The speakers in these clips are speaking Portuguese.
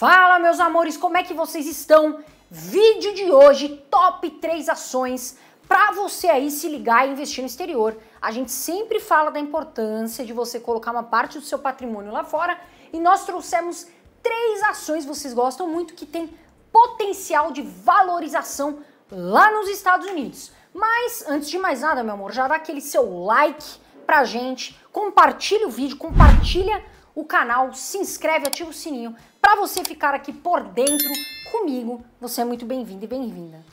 Fala, meus amores, como é que vocês estão? Vídeo de hoje, top 3 ações para você aí se ligar e investir no exterior. A gente sempre fala da importância de você colocar uma parte do seu patrimônio lá fora e nós trouxemos três ações vocês gostam muito que tem potencial de valorização lá nos Estados Unidos. Mas antes de mais nada, meu amor, já dá aquele seu like pra gente, compartilha o vídeo, compartilha o canal, se inscreve, ativa o sininho para você ficar aqui por dentro comigo. Você é muito bem-vindo e bem-vinda.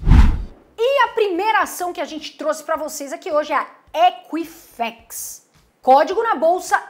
E a primeira ação que a gente trouxe para vocês aqui hoje é a Equifax. Código na bolsa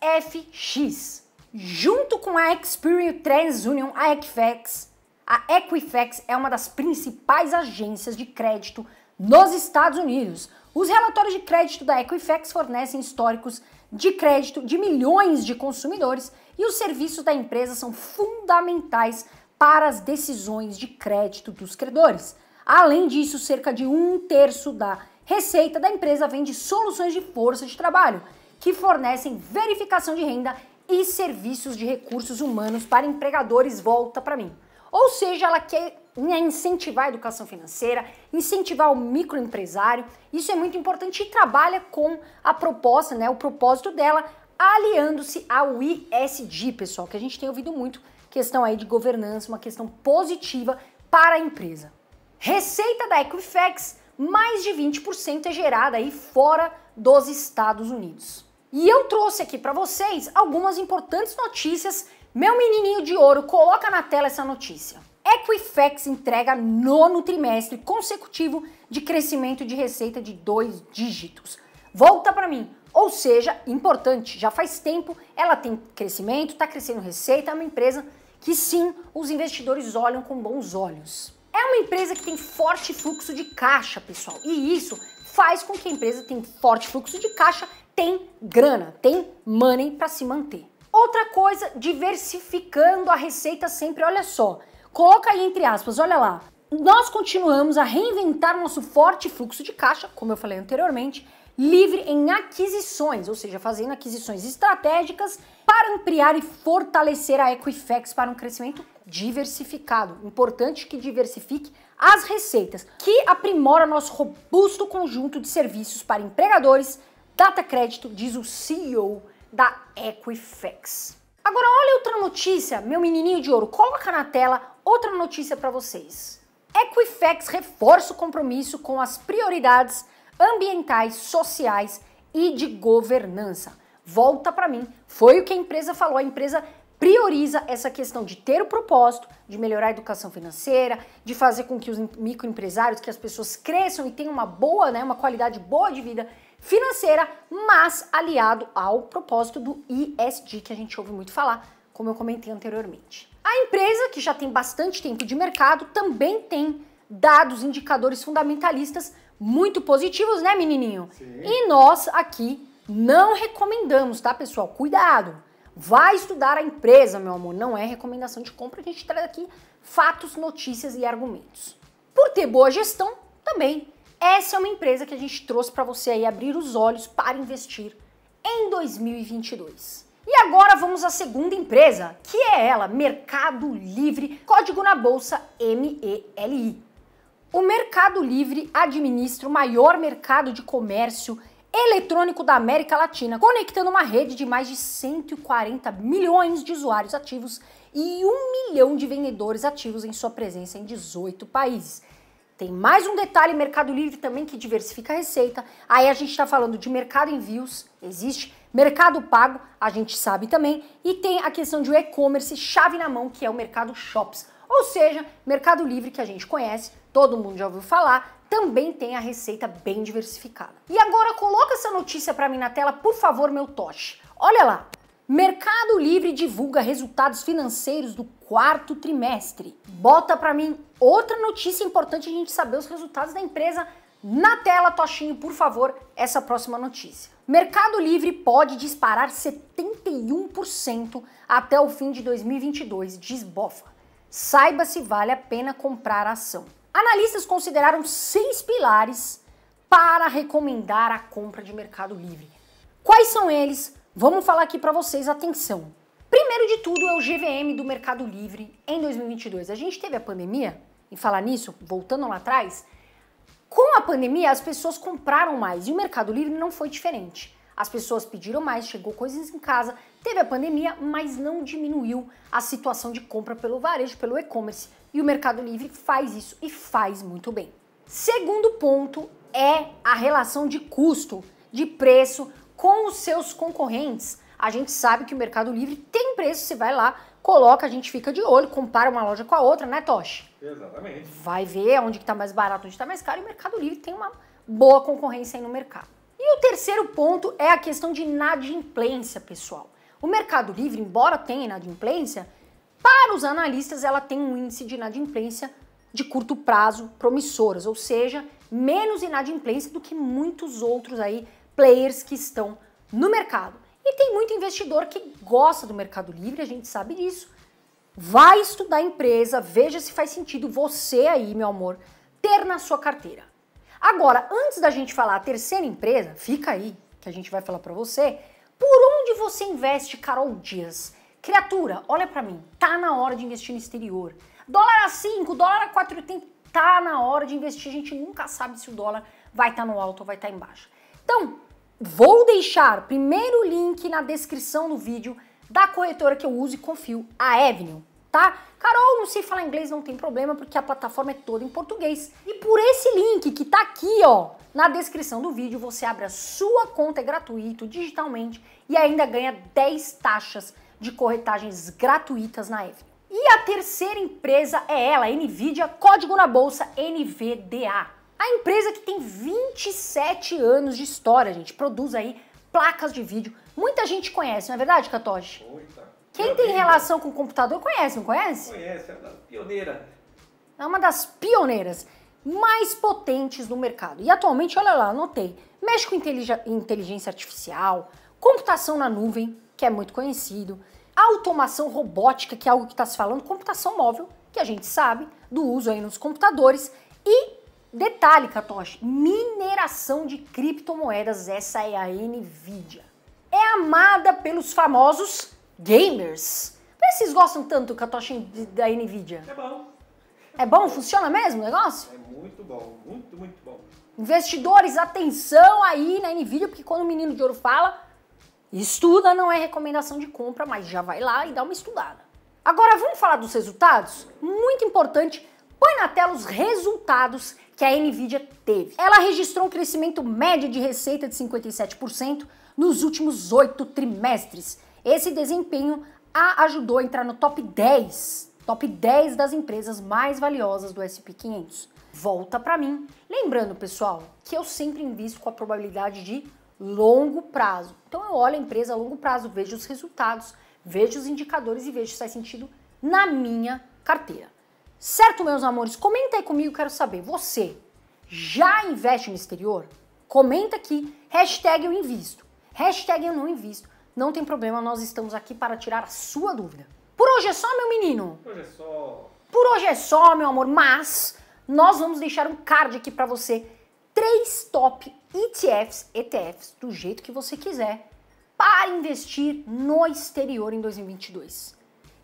EFX. Junto com a Experian TransUnion, a Equifax, a Equifax é uma das principais agências de crédito nos Estados Unidos. Os relatórios de crédito da Equifax fornecem históricos de crédito de milhões de consumidores e os serviços da empresa são fundamentais para as decisões de crédito dos credores. Além disso, cerca de um terço da receita da empresa vem de soluções de força de trabalho, que fornecem verificação de renda e serviços de recursos humanos para empregadores. Volta para mim. Ou seja, ela quer em né, incentivar a educação financeira, incentivar o microempresário. Isso é muito importante e trabalha com a proposta, né, o propósito dela, aliando-se ao ISD, pessoal, que a gente tem ouvido muito, questão aí de governança, uma questão positiva para a empresa. Receita da Equifax, mais de 20% é gerada aí fora dos Estados Unidos. E eu trouxe aqui para vocês algumas importantes notícias. Meu menininho de ouro, coloca na tela essa notícia. Equifax entrega nono trimestre consecutivo de crescimento de receita de dois dígitos. Volta para mim. Ou seja, importante, já faz tempo ela tem crescimento, está crescendo receita, é uma empresa que sim, os investidores olham com bons olhos. É uma empresa que tem forte fluxo de caixa, pessoal, e isso faz com que a empresa tenha forte fluxo de caixa, tem grana, tem money para se manter. Outra coisa, diversificando a receita sempre, olha só. Coloca aí entre aspas, olha lá. Nós continuamos a reinventar nosso forte fluxo de caixa, como eu falei anteriormente, livre em aquisições, ou seja, fazendo aquisições estratégicas para ampliar e fortalecer a Equifax para um crescimento diversificado. Importante que diversifique as receitas, que aprimora nosso robusto conjunto de serviços para empregadores, data crédito, diz o CEO da Equifax. Agora olha outra notícia, meu menininho de ouro, coloca na tela outra notícia para vocês. Equifax reforça o compromisso com as prioridades ambientais, sociais e de governança. Volta para mim, foi o que a empresa falou, a empresa prioriza essa questão de ter o propósito, de melhorar a educação financeira, de fazer com que os microempresários, que as pessoas cresçam e tenham uma boa, né, uma qualidade boa de vida financeira, mas aliado ao propósito do ISD que a gente ouve muito falar, como eu comentei anteriormente. A empresa, que já tem bastante tempo de mercado, também tem dados, indicadores fundamentalistas muito positivos, né, menininho? Sim. E nós aqui não recomendamos, tá, pessoal? Cuidado! Vai estudar a empresa, meu amor. Não é recomendação de compra, a gente traz aqui fatos, notícias e argumentos. Por ter boa gestão, também. Essa é uma empresa que a gente trouxe para você aí abrir os olhos para investir em 2022 agora vamos à segunda empresa, que é ela, Mercado Livre, código na bolsa MELI. O Mercado Livre administra o maior mercado de comércio eletrônico da América Latina, conectando uma rede de mais de 140 milhões de usuários ativos e um milhão de vendedores ativos em sua presença em 18 países. Tem mais um detalhe, Mercado Livre também que diversifica a receita. Aí a gente está falando de mercado envios, existe Mercado Pago, a gente sabe também, e tem a questão de e-commerce chave na mão, que é o Mercado Shops. Ou seja, Mercado Livre que a gente conhece, todo mundo já ouviu falar, também tem a receita bem diversificada. E agora coloca essa notícia para mim na tela, por favor, meu Toshi. Olha lá. Mercado Livre divulga resultados financeiros do quarto trimestre. Bota para mim outra notícia importante a gente saber os resultados da empresa na tela, Toshinho, por favor, essa próxima notícia. Mercado Livre pode disparar 71% até o fim de 2022, diz Bofa. Saiba se vale a pena comprar a ação. Analistas consideraram seis pilares para recomendar a compra de Mercado Livre. Quais são eles? Vamos falar aqui para vocês, atenção. Primeiro de tudo é o GVM do Mercado Livre em 2022. A gente teve a pandemia, e falar nisso, voltando lá atrás, com a pandemia, as pessoas compraram mais e o Mercado Livre não foi diferente. As pessoas pediram mais, chegou coisas em casa, teve a pandemia, mas não diminuiu a situação de compra pelo varejo, pelo e-commerce. E o Mercado Livre faz isso e faz muito bem. Segundo ponto é a relação de custo, de preço com os seus concorrentes. A gente sabe que o Mercado Livre tem preço, você vai lá, coloca, a gente fica de olho, compara uma loja com a outra, né, Toshi? Exatamente. Vai ver onde está mais barato, onde está mais caro, e o Mercado Livre tem uma boa concorrência aí no mercado. E o terceiro ponto é a questão de inadimplência, pessoal. O Mercado Livre, embora tenha inadimplência, para os analistas ela tem um índice de inadimplência de curto prazo promissoras, ou seja, menos inadimplência do que muitos outros aí players que estão no mercado. E tem muito investidor que gosta do Mercado Livre, a gente sabe disso, Vai estudar a empresa, veja se faz sentido você aí, meu amor, ter na sua carteira. Agora, antes da gente falar a terceira empresa, fica aí que a gente vai falar para você por onde você investe, Carol Dias. Criatura, olha para mim, tá na hora de investir no exterior. Dólar a 5, dólar a 4,80, tá na hora de investir. A gente nunca sabe se o dólar vai estar tá no alto ou vai estar tá embaixo. Então, vou deixar primeiro link na descrição do vídeo da corretora que eu uso e confio, a Avenue, tá? Carol, não sei falar inglês, não tem problema, porque a plataforma é toda em português. E por esse link que tá aqui, ó, na descrição do vídeo, você abre a sua conta, é gratuito, digitalmente, e ainda ganha 10 taxas de corretagens gratuitas na Avenue. E a terceira empresa é ela, a NVIDIA, código na bolsa NVDA. A empresa que tem 27 anos de história, gente, produz aí placas de vídeo Muita gente conhece, não é verdade, Catoche? Muita. Quem tem relação com computador conhece, não conhece? Conhece, é uma das pioneiras. É uma das pioneiras mais potentes no mercado. E atualmente, olha lá, anotei, mexe com inteligência artificial, computação na nuvem, que é muito conhecido, automação robótica, que é algo que está se falando, computação móvel, que a gente sabe, do uso aí nos computadores, e detalhe, Katoshi, mineração de criptomoedas, essa é a NVIDIA é amada pelos famosos gamers. Por que vocês gostam tanto, tocha da NVIDIA? É bom. É bom? Funciona mesmo o negócio? É muito bom, muito, muito bom. Investidores, atenção aí na NVIDIA, porque quando o menino de ouro fala, estuda não é recomendação de compra, mas já vai lá e dá uma estudada. Agora vamos falar dos resultados? Muito importante, põe na tela os resultados que a Nvidia teve. Ela registrou um crescimento médio de receita de 57%, nos últimos oito trimestres. Esse desempenho a ajudou a entrar no top 10, top 10 das empresas mais valiosas do S&P 500. Volta para mim. Lembrando, pessoal, que eu sempre invisto com a probabilidade de longo prazo. Então eu olho a empresa a longo prazo, vejo os resultados, vejo os indicadores e vejo se faz sentido na minha carteira. Certo, meus amores? Comenta aí comigo, quero saber. Você já investe no exterior? Comenta aqui, hashtag eu invisto. Hashtag eu não invisto. Não tem problema, nós estamos aqui para tirar a sua dúvida. Por hoje é só, meu menino. Por hoje é só. Por hoje é só, meu amor, mas nós vamos deixar um card aqui para você. Três top ETFs, ETFs, do jeito que você quiser, para investir no exterior em 2022.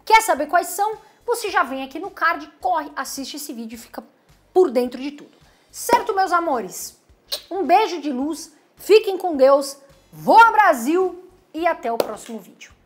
Quer saber quais são? Você já vem aqui no card, corre, assiste esse vídeo e fica por dentro de tudo. Certo, meus amores? Um beijo de luz, fiquem com Deus. Voa Brasil e até o próximo vídeo.